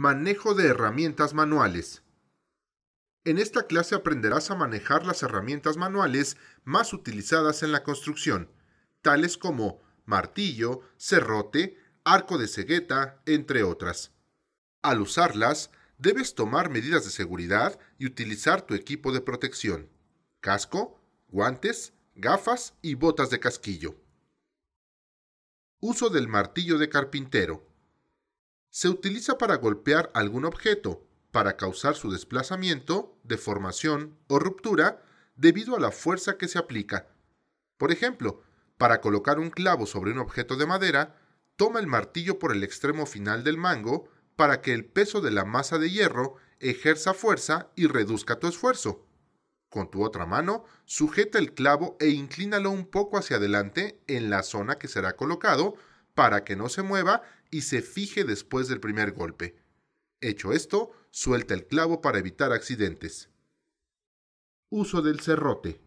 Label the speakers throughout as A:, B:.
A: Manejo de herramientas manuales. En esta clase aprenderás a manejar las herramientas manuales más utilizadas en la construcción, tales como martillo, cerrote, arco de cegueta, entre otras. Al usarlas, debes tomar medidas de seguridad y utilizar tu equipo de protección, casco, guantes, gafas y botas de casquillo. Uso del martillo de carpintero. Se utiliza para golpear algún objeto, para causar su desplazamiento, deformación o ruptura debido a la fuerza que se aplica. Por ejemplo, para colocar un clavo sobre un objeto de madera, toma el martillo por el extremo final del mango para que el peso de la masa de hierro ejerza fuerza y reduzca tu esfuerzo. Con tu otra mano, sujeta el clavo e inclínalo un poco hacia adelante en la zona que será colocado para que no se mueva y se fije después del primer golpe. Hecho esto, suelta el clavo para evitar accidentes. Uso del cerrote.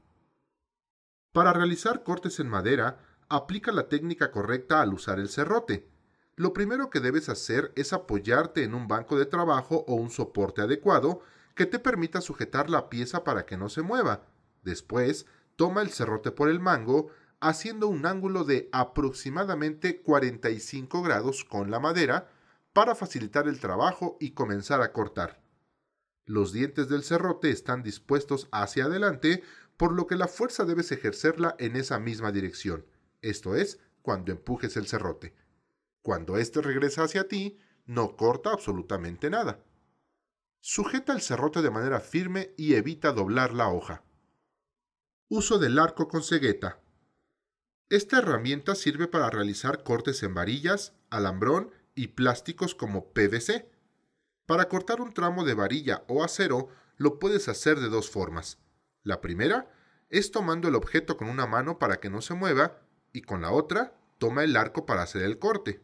A: Para realizar cortes en madera, aplica la técnica correcta al usar el cerrote. Lo primero que debes hacer es apoyarte en un banco de trabajo o un soporte adecuado que te permita sujetar la pieza para que no se mueva. Después, toma el cerrote por el mango haciendo un ángulo de aproximadamente 45 grados con la madera para facilitar el trabajo y comenzar a cortar. Los dientes del cerrote están dispuestos hacia adelante, por lo que la fuerza debes ejercerla en esa misma dirección, esto es, cuando empujes el cerrote. Cuando éste regresa hacia ti, no corta absolutamente nada. Sujeta el cerrote de manera firme y evita doblar la hoja. Uso del arco con cegueta. Esta herramienta sirve para realizar cortes en varillas, alambrón y plásticos como PVC. Para cortar un tramo de varilla o acero lo puedes hacer de dos formas. La primera es tomando el objeto con una mano para que no se mueva y con la otra toma el arco para hacer el corte.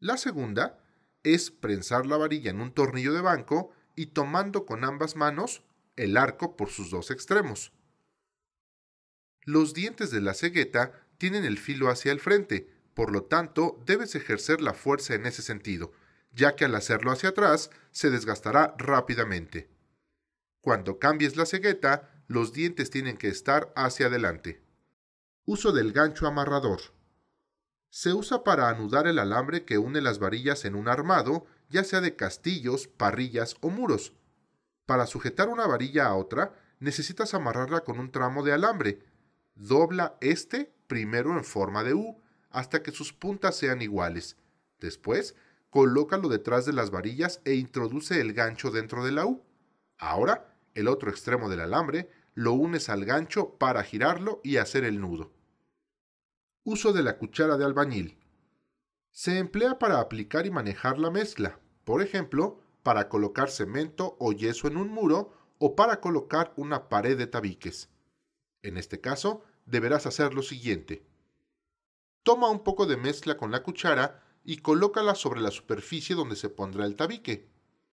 A: La segunda es prensar la varilla en un tornillo de banco y tomando con ambas manos el arco por sus dos extremos. Los dientes de la cegueta tienen el filo hacia el frente, por lo tanto debes ejercer la fuerza en ese sentido, ya que al hacerlo hacia atrás se desgastará rápidamente. Cuando cambies la cegueta, los dientes tienen que estar hacia adelante. Uso del gancho amarrador. Se usa para anudar el alambre que une las varillas en un armado, ya sea de castillos, parrillas o muros. Para sujetar una varilla a otra, necesitas amarrarla con un tramo de alambre. Dobla este primero en forma de U, hasta que sus puntas sean iguales. Después, colócalo detrás de las varillas e introduce el gancho dentro de la U. Ahora, el otro extremo del alambre lo unes al gancho para girarlo y hacer el nudo. Uso de la cuchara de albañil. Se emplea para aplicar y manejar la mezcla, por ejemplo, para colocar cemento o yeso en un muro o para colocar una pared de tabiques. En este caso, deberás hacer lo siguiente. Toma un poco de mezcla con la cuchara y colócala sobre la superficie donde se pondrá el tabique.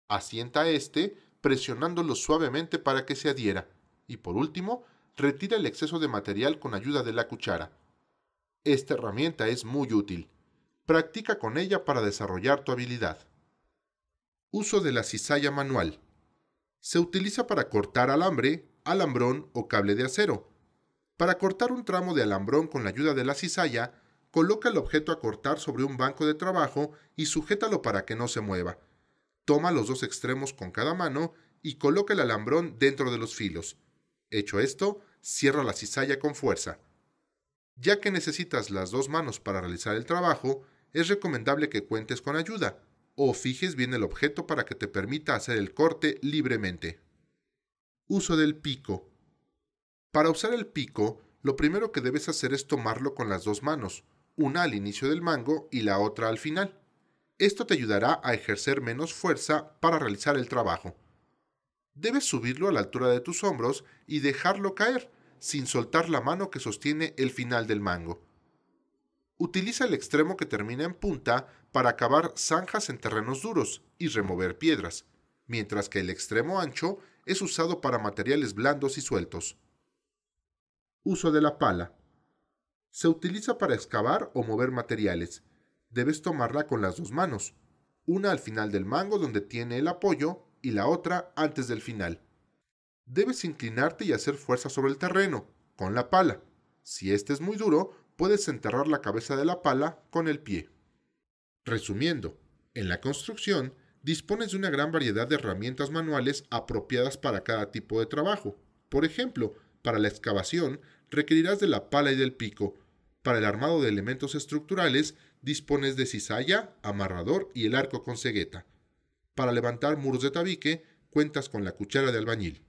A: Asienta este presionándolo suavemente para que se adhiera y por último, retira el exceso de material con ayuda de la cuchara. Esta herramienta es muy útil. Practica con ella para desarrollar tu habilidad. Uso de la cizalla manual. Se utiliza para cortar alambre, alambrón o cable de acero para cortar un tramo de alambrón con la ayuda de la cizalla, coloca el objeto a cortar sobre un banco de trabajo y sujétalo para que no se mueva. Toma los dos extremos con cada mano y coloca el alambrón dentro de los filos. Hecho esto, cierra la cizalla con fuerza. Ya que necesitas las dos manos para realizar el trabajo, es recomendable que cuentes con ayuda o fijes bien el objeto para que te permita hacer el corte libremente. Uso del pico. Para usar el pico, lo primero que debes hacer es tomarlo con las dos manos, una al inicio del mango y la otra al final. Esto te ayudará a ejercer menos fuerza para realizar el trabajo. Debes subirlo a la altura de tus hombros y dejarlo caer, sin soltar la mano que sostiene el final del mango. Utiliza el extremo que termina en punta para cavar zanjas en terrenos duros y remover piedras, mientras que el extremo ancho es usado para materiales blandos y sueltos. Uso de la pala. Se utiliza para excavar o mover materiales. Debes tomarla con las dos manos, una al final del mango donde tiene el apoyo y la otra antes del final. Debes inclinarte y hacer fuerza sobre el terreno, con la pala. Si este es muy duro, puedes enterrar la cabeza de la pala con el pie. Resumiendo, en la construcción dispones de una gran variedad de herramientas manuales apropiadas para cada tipo de trabajo. Por ejemplo, para la excavación, requerirás de la pala y del pico. Para el armado de elementos estructurales, dispones de cizalla, amarrador y el arco con cegueta. Para levantar muros de tabique, cuentas con la cuchara de albañil.